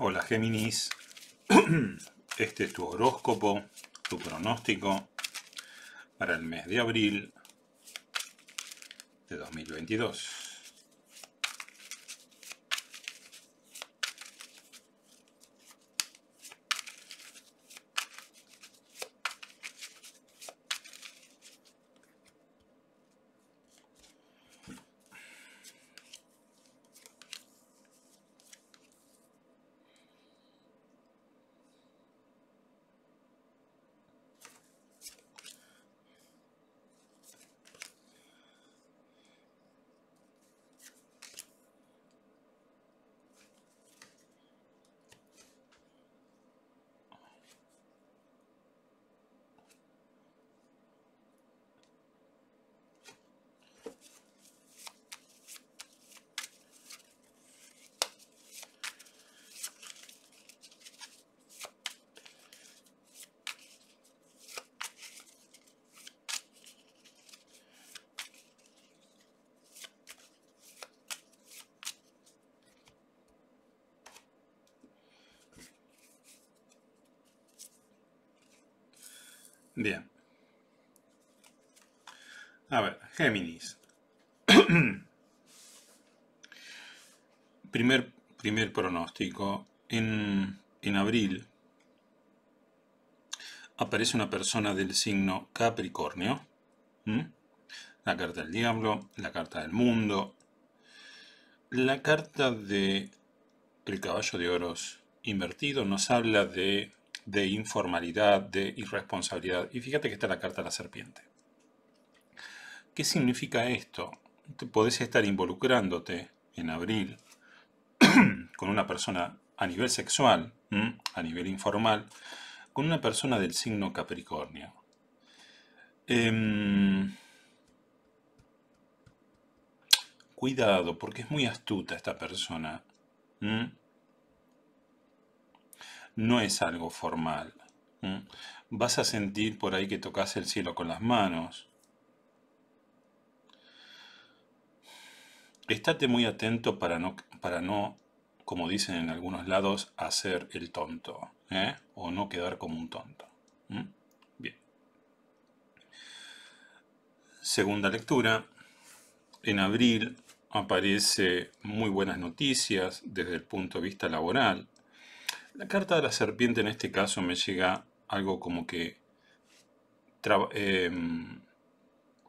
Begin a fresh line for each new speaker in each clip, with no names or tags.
Hola Géminis, este es tu horóscopo, tu pronóstico para el mes de abril de 2022. Bien. A ver, Géminis. primer, primer pronóstico. En, abril aparece una persona del signo Capricornio. ¿Mm? La carta del diablo, la carta del mundo, la carta de caballo de oros invertido nos habla de de informalidad, de irresponsabilidad. Y fíjate que está la carta de la serpiente. ¿Qué significa esto? podés estar involucrándote en abril con una persona a nivel sexual, a nivel informal, con una persona del signo Capricornio. Em, cuidado, porque es muy astuta esta persona no es algo formal. Vas a sentir por ahí que tocas el cielo con las manos. Estate muy atento para no, para no como dicen en algunos lados, hacer el tonto. ¿eh? O no quedar como un tonto. Bien. Segunda lectura. En abril aparece muy buenas noticias desde el punto de vista laboral. La carta de la serpiente en este caso me llega algo como que em,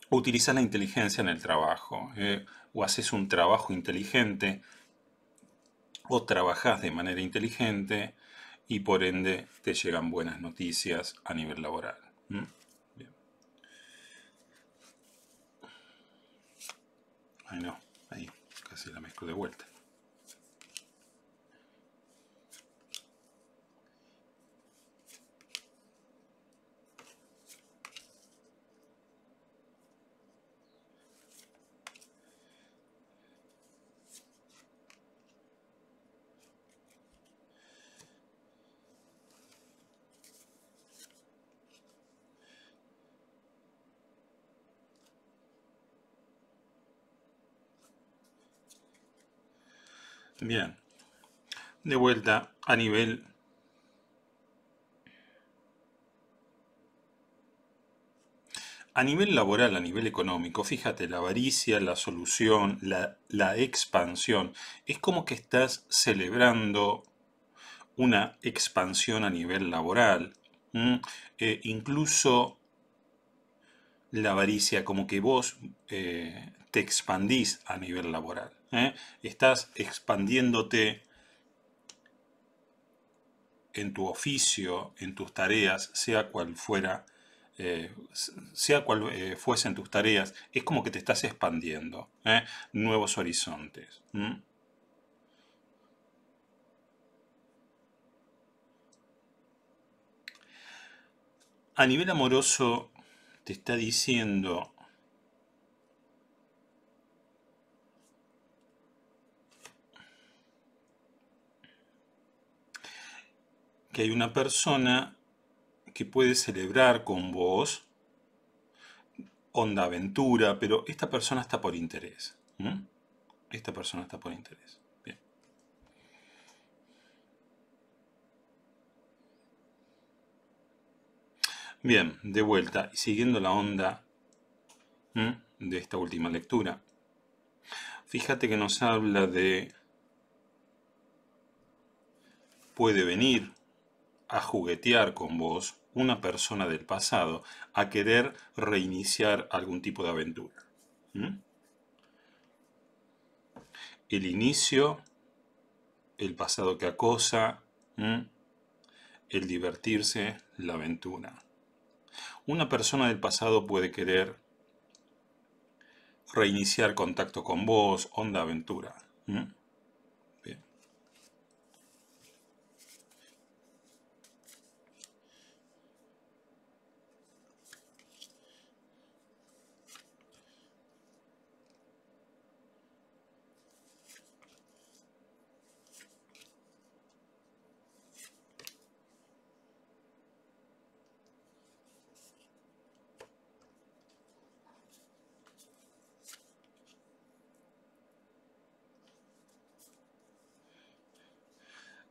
utiliza la inteligencia en el trabajo, eh, o haces un trabajo inteligente, o trabajas de manera inteligente, y por ende te llegan buenas noticias a nivel laboral. Ay no, ahí casi la mezclo de vuelta. Bien. De vuelta a nivel A nivel laboral, a nivel económico, fíjate, la avaricia, la solución, la, expansión, es como que estás celebrando una expansión a nivel laboral, eh, incluso la avaricia, como que vos eh, te expandís a nivel laboral. ¿eh? Estás expandiéndote en tu oficio, en tus tareas, sea cual fuera, eh, sea cual fuesen tus tareas, es como que te estás expandiendo, nuevos horizontes. A nivel amoroso, está diciendo que hay una persona que puede celebrar con vos onda aventura, pero esta persona está por interés. Esta persona está por interés. Bien, de vuelta, y siguiendo la onda de esta última lectura. Fíjate que nos habla de puede venir a juguetear con vos una persona del pasado a querer reiniciar algún tipo de aventura. El inicio, el pasado que acosa, el divertirse, la aventura. Una persona del pasado puede querer reiniciar contacto con vos, onda aventura.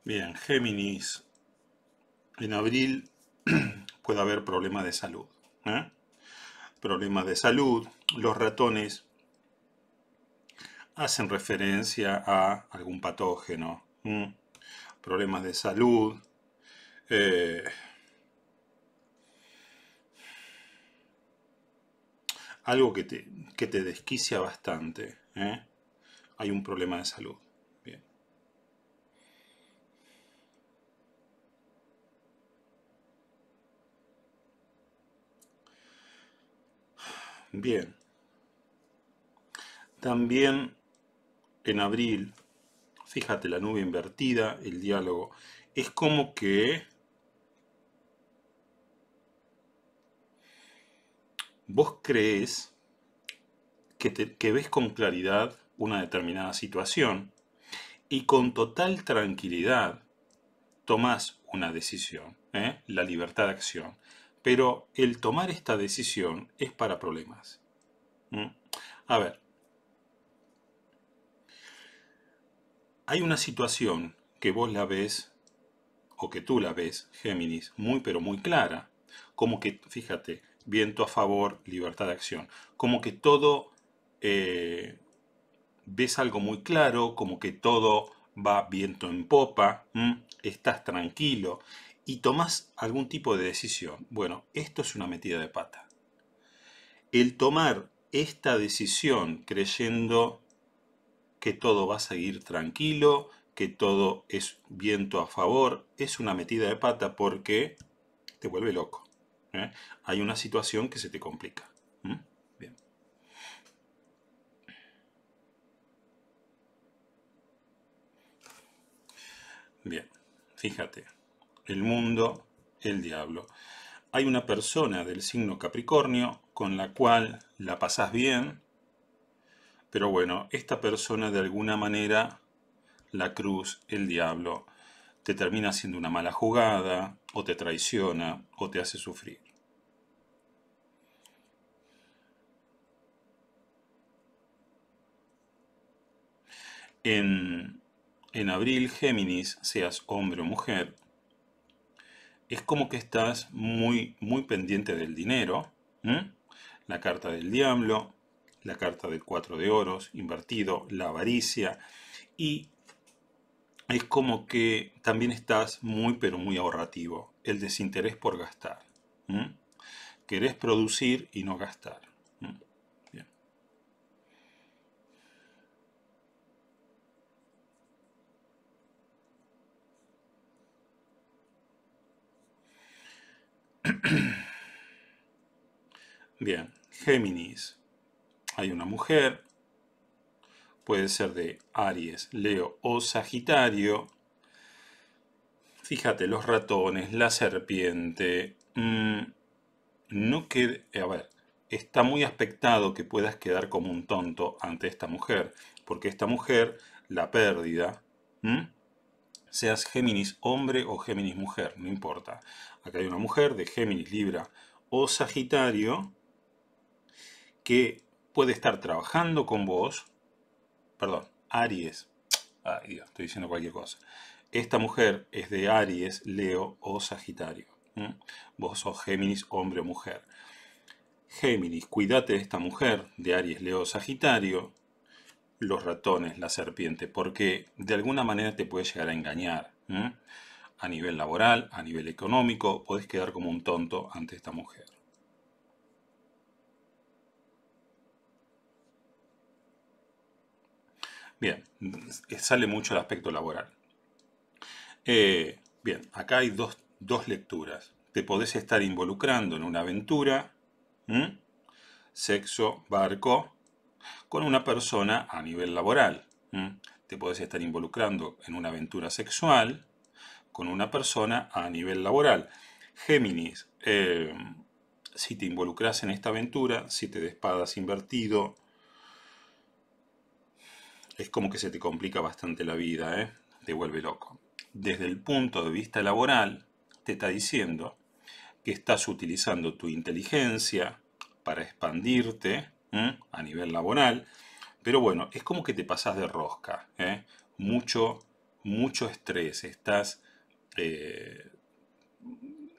Bien, Géminis. En abril puede haber problemas de salud. ¿eh? Problemas de salud. Los ratones hacen referencia a algún patógeno. Problemas de salud. Eh, algo que te, que te desquicia bastante. ¿eh? Hay un problema de salud. Bien. También en abril, fíjate la nube invertida, el diálogo, es como que vos crees que, ves con claridad una determinada situación y con total tranquilidad tomás una decisión, ¿eh? la libertad de acción. Pero el tomar esta decisión es para problemas. Mm. A ver, hay una situación que vos la ves, o que tú la ves, Géminis, muy pero muy clara, como que, fíjate, viento a favor, libertad de acción, como que todo, eh, ves algo muy claro, como que todo va viento en popa, mm, estás tranquilo, y tomas algún tipo de decisión. Bueno, esto es una metida de pata. El tomar esta decisión creyendo que todo va a seguir tranquilo, que todo es viento a favor, es una metida de pata porque te vuelve loco. ¿eh? Hay una situación que se te complica. Bien, fíjate el mundo, el diablo. Hay una persona del signo Capricornio con la cual la pasás bien, pero bueno, esta persona de alguna manera, la cruz, el diablo, te termina haciendo una mala jugada, o te traiciona, o te hace sufrir. En, en abril, Géminis, seas hombre o mujer, es como que estás muy, muy pendiente del dinero. La carta del diablo, la carta del cuatro de oros, invertido, la avaricia. Y es como que también estás muy, pero muy ahorrativo. El desinterés por gastar. Querés producir y no gastar. Bien, Géminis. Hay una mujer. Puede ser de Aries, Leo o Sagitario. Fíjate, los ratones, la serpiente. Mm, no quede. Eh, a ver, está muy aspectado que puedas quedar como un tonto ante esta mujer, porque esta mujer, la pérdida, seas Géminis hombre o Géminis mujer, no importa. Acá hay una mujer de Géminis Libra o Sagitario que puede estar trabajando con vos, perdón, Aries, estoy diciendo cualquier cosa, esta mujer es de Aries, Leo o Sagitario. Vos sos Géminis, hombre o mujer. Géminis, cuídate de esta mujer de Aries, Leo, Sagitario, los ratones, la serpiente, porque de alguna manera te puede llegar a engañar. A nivel laboral, a nivel económico, podés quedar como un tonto ante esta mujer. Bien, eh, sale mucho el aspecto laboral. Eh, bien, acá hay dos, lecturas. Te podés estar involucrando en una aventura, sexo, barco, con una persona a nivel laboral. Te podés estar involucrando en una aventura sexual con una persona a nivel laboral. Géminis, eh, si te involucras en esta aventura, si te despadas invertido, es como que se te complica bastante la vida, ¿eh? te vuelve loco. Desde el punto de vista laboral, te está diciendo que estás utilizando tu inteligencia para expandirte a nivel laboral, pero bueno, es como que te pasas de rosca, ¿eh? mucho, mucho estrés, estás eh,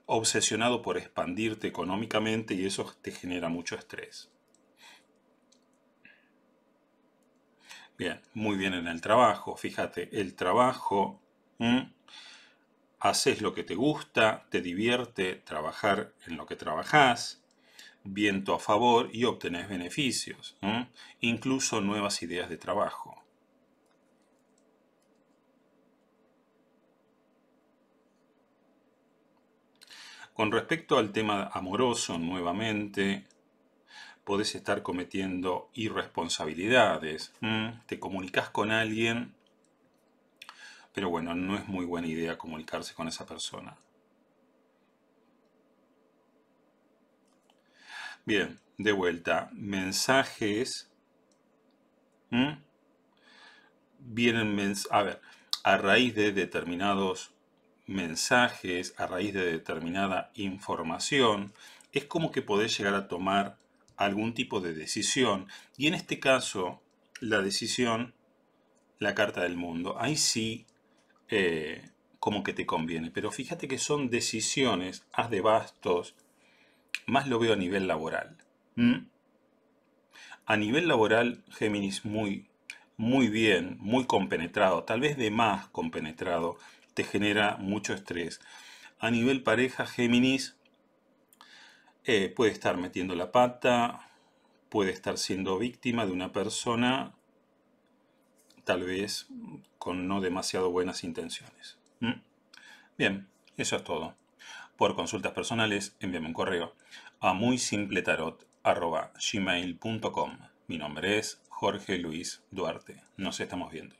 obsesionado por expandirte económicamente y eso te genera mucho estrés. Bien, muy bien en el trabajo. Fíjate, el trabajo, haces lo que te gusta, te divierte trabajar en lo que trabajás, viento a favor y obtenés beneficios, incluso nuevas ideas de trabajo. Con respecto al tema amoroso, nuevamente, podés estar cometiendo irresponsabilidades, mm. te comunicas con alguien, pero bueno, no es muy buena idea comunicarse con esa persona. Bien, de vuelta, mensajes. Vienen a ver, a raíz de determinados mensajes, a raíz de determinada información, es como que podés llegar a tomar algún tipo de decisión. Y en este caso, la decisión, la carta del mundo, ahí sí eh, como que te conviene. Pero fíjate que son decisiones, haz de bastos, más lo veo a nivel laboral. A nivel laboral, Géminis muy, muy bien, muy compenetrado, tal vez de más compenetrado, te genera mucho estrés. A nivel pareja, Géminis, eh, puede estar metiendo la pata, puede estar siendo víctima de una persona tal vez con no demasiado buenas intenciones. ¿Mm? Bien, eso es todo. Por consultas personales, envíame un correo a muy Mi nombre es Jorge Luis Duarte. Nos estamos viendo.